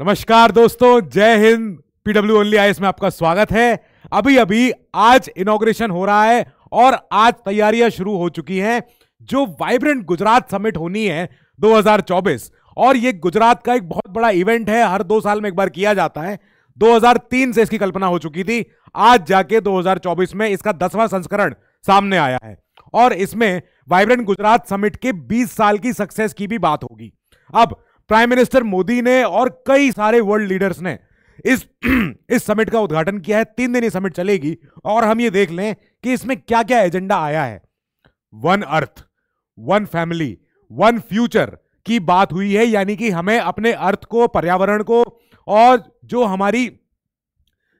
नमस्कार दोस्तों जय हिंद पीडब्ल्यू ओनली आई में आपका स्वागत है अभी अभी आज इनोग्रेशन हो रहा है और आज तैयारियां शुरू हो चुकी हैं जो वाइब्रेंट गुजरात समिट होनी है 2024 और ये गुजरात का एक बहुत बड़ा इवेंट है हर दो साल में एक बार किया जाता है 2003 से इसकी कल्पना हो चुकी थी आज जाके 2024 में इसका दसवां संस्करण सामने आया है और इसमें वाइब्रेंट गुजरात समिट के 20 साल की सक्सेस की भी बात होगी अब प्राइम मिनिस्टर मोदी ने और कई सारे वर्ल्ड लीडर्स ने इस इस समिट का उद्घाटन किया है तीन दिन ये समिट चलेगी और हम ये देख लें कि इसमें क्या क्या एजेंडा आया है one earth one family one future की बात हुई है यानी कि हमें अपने अर्थ को पर्यावरण को और जो हमारी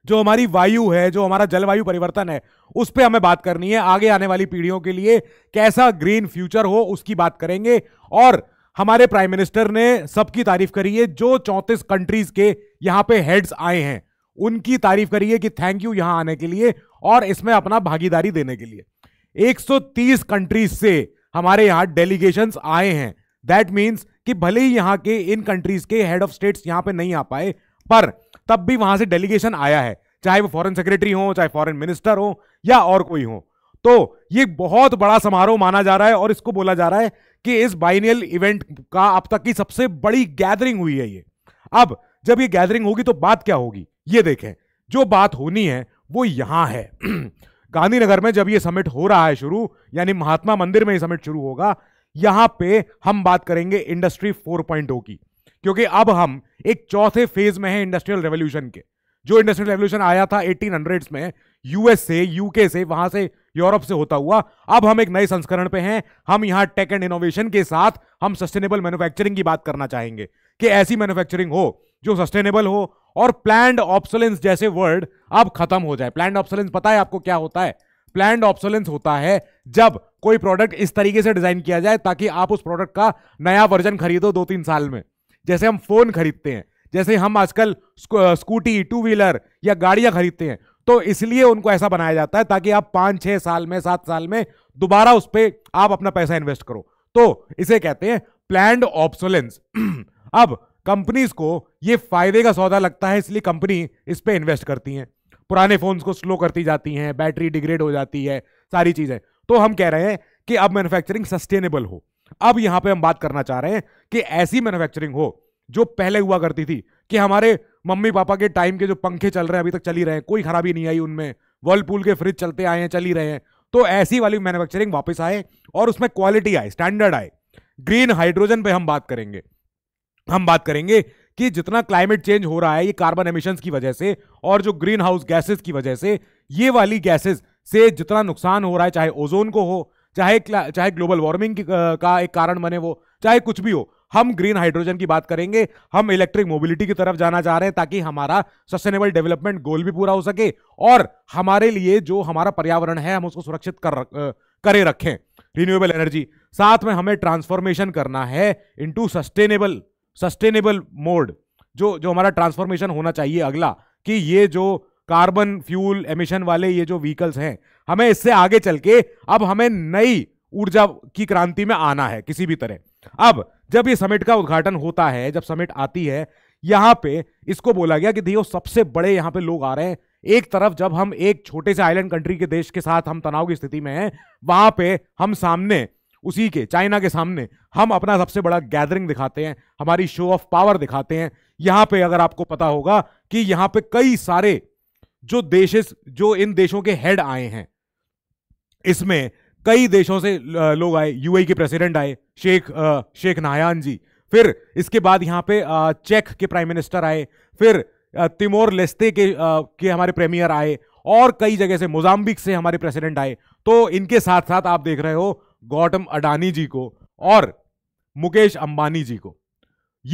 जो हमारी वायु है जो हमारा जलवायु परिवर्तन है उस पर हमें बात करनी है आगे आने वाली पीढ़ियों के लिए कैसा ग्रीन फ्यूचर हो उसकी बात करेंगे और हमारे प्राइम मिनिस्टर ने सबकी तारीफ करी है जो चौंतीस कंट्रीज के यहाँ पे हेड्स आए हैं उनकी तारीफ करी है कि थैंक यू यहां आने के लिए और इसमें अपना भागीदारी देने के लिए 130 कंट्रीज से हमारे यहाँ डेलीगेशन आए हैं दैट मीन्स कि भले ही यहाँ के इन कंट्रीज के हेड ऑफ स्टेट्स यहाँ पे नहीं आ पाए पर तब भी वहां से डेलीगेशन आया है चाहे वो फॉरेन सेक्रेटरी हो चाहे फॉरेन मिनिस्टर हो या और कोई हो तो ये बहुत बड़ा समारोह माना जा रहा है और इसको बोला जा रहा है कि इस बाइनियल इवेंट का अब तक की सबसे बड़ी गैदरिंग हुई है ये अब जब ये गैदरिंग होगी तो बात क्या होगी ये देखें जो बात होनी है वो यहां है गांधीनगर में जब ये समिट हो रहा है शुरू यानी महात्मा मंदिर में ये समिट शुरू होगा यहां पे हम बात करेंगे इंडस्ट्री 4.0 की क्योंकि अब हम एक चौथे फेज में हैं इंडस्ट्रियल रेवोल्यूशन के जो इंडस्ट्रियल रेवल्यूशन आया था एटीन में यूएस से यूके से वहां से यूरोप से होता हुआ अब हम एक नए संस्करण पे हैं हम यहाँ टेक एंड इनोवेशन के साथ हम सस्टेनेबल मैन्युफैक्चरिंग की बात करना चाहेंगे कि ऐसी मैन्युफैक्चरिंग हो जो सस्टेनेबल हो और प्लैंड ऑप्सोलेंस जैसे वर्ड अब खत्म हो जाए प्लैंड ऑप्सोलेंस पता है आपको क्या होता है प्लैंड ऑप्सोलेंस होता है जब कोई प्रोडक्ट इस तरीके से डिजाइन किया जाए ताकि आप उस प्रोडक्ट का नया वर्जन खरीदो दो तीन साल में जैसे हम फोन खरीदते हैं जैसे हम आजकल स्कूटी टू व्हीलर या गाड़ियां खरीदते हैं तो इसलिए उनको ऐसा बनाया जाता है ताकि आप पाँच छः साल में सात साल में दोबारा उस पर आप अपना पैसा इन्वेस्ट करो तो इसे कहते हैं प्लैंड ऑप्सोलेंस अब कंपनीज को ये फायदे का सौदा लगता है इसलिए कंपनी इस पर इन्वेस्ट करती हैं पुराने फोन्स को स्लो करती जाती हैं बैटरी डिग्रेड हो जाती है सारी चीज़ें तो हम कह रहे हैं कि अब मैन्युफैक्चरिंग सस्टेनेबल हो अब यहां पे हम बात करना चाह रहे हैं कि ऐसी मैन्युफैक्चरिंग हो जो पहले हुआ करती थी कि हमारे मम्मी पापा के टाइम के जो पंखे चल रहे हैं अभी तक चली रहे हैं कोई खराबी नहीं आई उनमें वर्लपूल के फ्रिज चलते आए हैं चली रहे हैं तो ऐसी वाली मैन्युफैक्चरिंग वापस आए और उसमें क्वालिटी आए स्टैंडर्ड आए ग्रीन हाइड्रोजन पे हम बात करेंगे हम बात करेंगे कि जितना क्लाइमेट चेंज हो रहा है ये कार्बन एमिशन की वजह से और जो ग्रीन हाउस गैसेज की वजह से ये वाली गैसेज से जितना नुकसान हो रहा है चाहे ओजोन को हो चाहे चाहे ग्लोबल वार्मिंग का एक कारण बने वो चाहे कुछ भी हो हम ग्रीन हाइड्रोजन की बात करेंगे हम इलेक्ट्रिक मोबिलिटी की तरफ जाना चाह रहे हैं ताकि हमारा सस्टेनेबल डेवलपमेंट गोल भी पूरा हो सके और हमारे लिए जो हमारा पर्यावरण है हम उसको सुरक्षित कर करे रखें रिन्यूएबल एनर्जी साथ में हमें ट्रांसफॉर्मेशन करना है इंटू सस्टेनेबल सस्टेनेबल मोड जो जो हमारा ट्रांसफॉर्मेशन होना चाहिए अगला कि ये जो कार्बन फ्यूल एमिशन वाले ये जो व्हीकल्स हैं हमें इससे आगे चल के अब हमें नई ऊर्जा की क्रांति में आना है किसी भी तरह अब जब ये समिट का उद्घाटन होता है जब समिट आती है यहां पे इसको बोला गया कि देखो सबसे बड़े यहां पे लोग आ रहे हैं एक तरफ जब हम एक छोटे से आइलैंड कंट्री के देश के साथ हम तनाव की स्थिति में हैं वहां पे हम सामने उसी के चाइना के सामने हम अपना सबसे बड़ा गैदरिंग दिखाते हैं हमारी शो ऑफ पावर दिखाते हैं यहां पे अगर आपको पता होगा कि यहां पे कई सारे जो देश जो इन देशों के हेड आए हैं इसमें कई देशों से लोग आए यूएई e के प्रेसिडेंट आए शेख आ, शेख नायान जी फिर इसके बाद यहाँ पे आ, चेक के प्राइम मिनिस्टर आए फिर तिमोर लेस्ते के आ, के हमारे प्रीमियर आए और कई जगह से मोजाम्बिक से हमारे प्रेसिडेंट आए तो इनके साथ साथ आप देख रहे हो गौतम अडानी जी को और मुकेश अंबानी जी को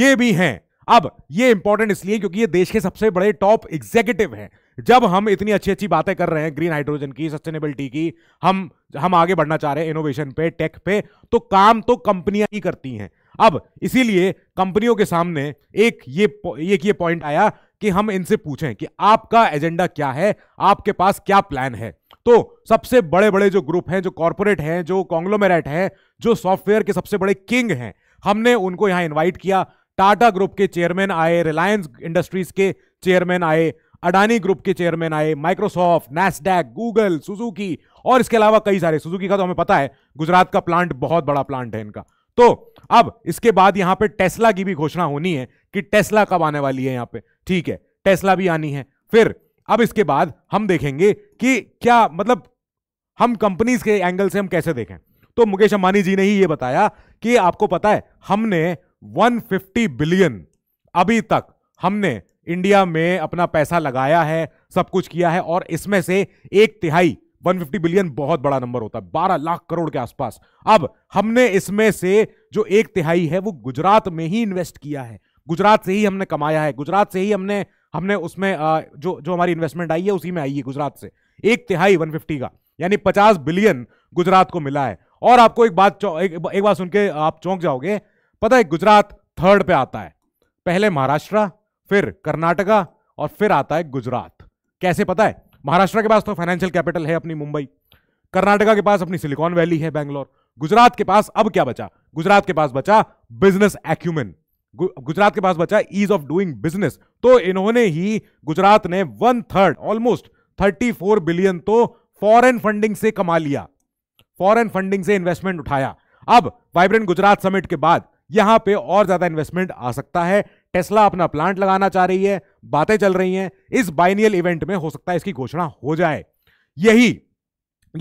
ये भी हैं अब ये इंपॉर्टेंट इसलिए क्योंकि ये देश के सबसे बड़े टॉप एग्जीक्यूटिव हैं जब हम इतनी अच्छी अच्छी बातें कर रहे हैं ग्रीन हाइड्रोजन की सस्टेनेबिलिटी की हम हम आगे बढ़ना चाह रहे हैं इनोवेशन पे टेक पे तो काम तो कंपनियां ही करती हैं अब इसीलिए कंपनियों के सामने एक ये एक ये पॉइंट आया कि हम इनसे पूछें कि आपका एजेंडा क्या है आपके पास क्या प्लान है तो सबसे बड़े बड़े जो ग्रुप हैं जो कॉरपोरेट हैं जो कॉन्ग्लोमेरेट हैं जो सॉफ्टवेयर के सबसे बड़े किंग हैं हमने उनको यहां इन्वाइट किया टाटा ग्रुप के चेयरमैन आए रिलायंस इंडस्ट्रीज के चेयरमैन आए अडानी ग्रुप के चेयरमैन आए माइक्रोसॉफ्ट नैसडैक गूगल सुजुकी और इसके अलावा कई सारे सुजुकी का तो हमें पता है गुजरात का प्लांट बहुत बड़ा प्लांट है इनका तो अब इसके बाद यहां पे टेस्ला की भी घोषणा होनी है कि टेस्ला कब आने वाली है यहां पे ठीक है टेस्ला भी आनी है फिर अब इसके बाद हम देखेंगे कि क्या मतलब हम कंपनीज के एंगल से हम कैसे देखें तो मुकेश अंबानी जी ने ही ये बताया कि आपको पता है हमने 150 बिलियन अभी तक हमने इंडिया में अपना पैसा लगाया है सब कुछ किया है और इसमें से एक तिहाई 150 बिलियन बहुत बड़ा नंबर होता है बारह लाख करोड़ के आसपास अब हमने इसमें से जो एक तिहाई है वो गुजरात में ही इन्वेस्ट किया है गुजरात से ही हमने कमाया है गुजरात से ही हमने हमने उसमें जो जो हमारी इन्वेस्टमेंट आई है उसी में आई है गुजरात से एक तिहाई 150 का यानी 50 बिलियन गुजरात को मिला है और आपको एक बात एक, एक बात सुन के आप चौंक जाओगे पता है गुजरात थर्ड पे आता है पहले महाराष्ट्र फिर कर्नाटका और फिर आता है गुजरात कैसे पता है महाराष्ट्र के पास तो फाइनेंशियल कैपिटल है अपनी मुंबई कर्नाटका के पास अपनी सिलिकॉन वैली है बैंगलोर गुजरात के पास अब क्या बचा गुजरात के पास बचा बिजनेस एक्यूमेन गुजरात के पास बचा ईज ऑफ डूइंग बिजनेस तो इन्होंने ही गुजरात ने one third almost thirty four billion तो फॉरेन फंडिंग से कमा लिया फॉरेन फंडिंग से इन्वेस्टमेंट उठाया अब वाइब्रेंट गुजरात समिट के बाद यहां पे और ज्यादा इन्वेस्टमेंट आ सकता है टेस्ला अपना प्लांट लगाना चाह रही है बातें चल रही हैं इस बाइनियल इवेंट में हो सकता है इसकी घोषणा हो जाए यही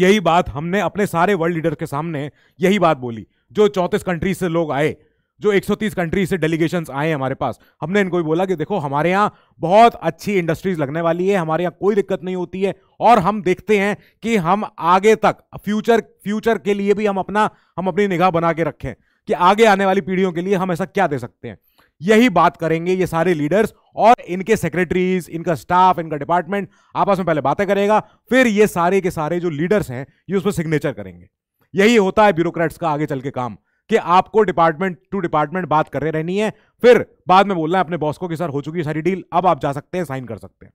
यही बात हमने अपने सारे वर्ल्ड लीडर के सामने यही बात बोली जो चौंतीस कंट्री से लोग आए जो 130 कंट्री से डेलीगेशन आए हमारे पास हमने इनको भी बोला कि देखो हमारे यहाँ बहुत अच्छी इंडस्ट्रीज लगने वाली है हमारे यहाँ कोई दिक्कत नहीं होती है और हम देखते हैं कि हम आगे तक फ्यूचर फ्यूचर के लिए भी हम अपना हम अपनी निगाह बना के रखें कि आगे आने वाली पीढ़ियों के लिए हम ऐसा क्या दे सकते हैं यही बात करेंगे ये सारे लीडर्स और इनके सेक्रेटरीज इनका स्टाफ इनका डिपार्टमेंट आपस में पहले बातें करेगा फिर ये सारे के सारे जो लीडर्स हैं ये उस पर सिग्नेचर करेंगे यही होता है ब्यूरोक्रेट्स का आगे चल के काम कि आपको डिपार्टमेंट टू डिपार्टमेंट बात कर रहनी है फिर बाद में बोलना है अपने बॉस को कि सर हो चुकी है सारी डील अब आप जा सकते हैं साइन कर सकते हैं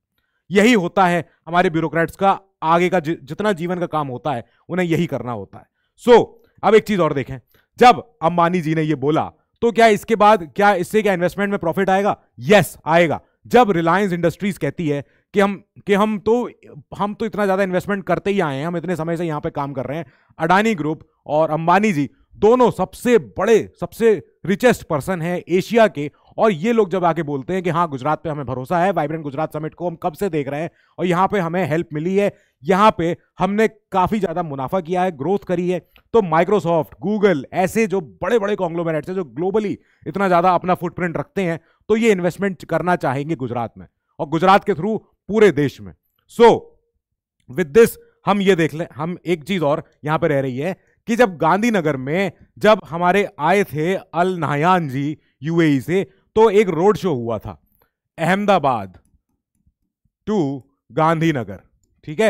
यही होता है हमारे ब्यूरोक्रेट्स का आगे का जितना जीवन का काम होता है उन्हें यही करना होता है सो so, अब एक चीज और देखें जब अंबानी जी ने यह बोला तो क्या इसके बाद क्या इससे क्या इन्वेस्टमेंट में प्रॉफिट आएगा यस आएगा जब रिलायंस इंडस्ट्रीज कहती है कि हम कि हम तो हम तो इतना ज़्यादा इन्वेस्टमेंट करते ही आए हैं हम इतने समय से यहाँ पे काम कर रहे हैं अडानी ग्रुप और अंबानी जी दोनों सबसे बड़े सबसे रिचेस्ट पर्सन हैं एशिया के और ये लोग जब आके बोलते हैं कि हाँ गुजरात पे हमें भरोसा है वाइब्रेंट गुजरात समिट को हम कब से देख रहे हैं और यहाँ पे हमें हेल्प मिली है यहाँ पे हमने काफ़ी ज़्यादा मुनाफा किया है ग्रोथ करी है तो माइक्रोसॉफ्ट गूगल ऐसे जो बड़े बड़े कॉन्ग्लोमेरेट्स हैं जो ग्लोबली इतना ज़्यादा अपना फुटप्रिंट रखते हैं तो ये इन्वेस्टमेंट करना चाहेंगे गुजरात में और गुजरात के थ्रू पूरे देश में सो विद दिस हम ये देख लें हम एक चीज़ और यहाँ पर रह रही है कि जब गांधीनगर में जब हमारे आए थे Al Nahyan ji UAE e से तो एक रोड शो हुआ था अहमदाबाद टू गांधीनगर ठीक है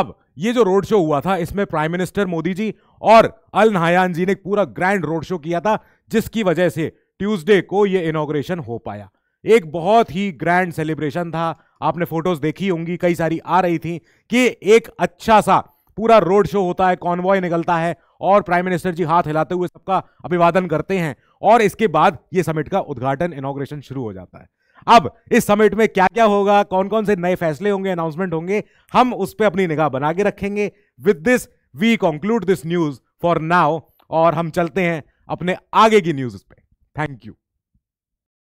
अब ये जो रोड शो हुआ था इसमें प्राइम मिनिस्टर मोदी जी और अल नहायान जी ने पूरा ग्रैंड रोड शो किया था जिसकी वजह से ट्यूसडे को ये इनोग्रेशन हो पाया एक बहुत ही ग्रैंड सेलिब्रेशन था आपने फोटोज देखी होंगी कई सारी आ रही थी कि एक अच्छा सा पूरा रोड शो होता है कॉन्वॉय निकलता है और प्राइम मिनिस्टर जी हाथ हिलाते हुए सबका अभिवादन करते हैं और इसके बाद ये समिट का उद्घाटन इनोग्रेशन शुरू हो जाता है अब इस समिट में क्या क्या होगा कौन कौन से नए फैसले होंगे अनाउंसमेंट होंगे हम उस पर अपनी निगाह बना के रखेंगे with this we conclude this news for now और हम चलते हैं अपने आगे की न्यूज पे थैंक यू